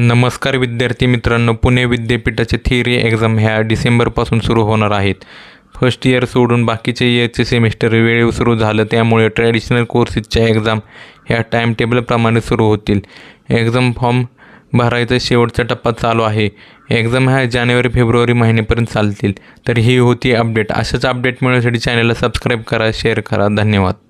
नमस्कार विद्यार्थी मित्रांनो पुणे विद्यापीठाचे थिअरी एक्झाम ह्या डिसेंबरपासून सुरू होणार आहेत फर्स्ट इयर सोडून बाकीचे इयरचे सेमिस्टर वेळेवर सुरू झालं त्यामुळे ट्रॅडिशनल कोर्सेसच्या एक्झाम ह्या टाईम टेबलप्रमाणे सुरू होतील एक्झाम फॉर्म भरायचा शेवटचा टप्पा चालू आहे एक्झाम ह्या जानेवारी फेब्रुवारी महिन्यापर्यंत चालतील तर ही होती अपडेट अशाच अपडेट मिळण्यासाठी चॅनलला सबस्क्राईब करा शेअर करा धन्यवाद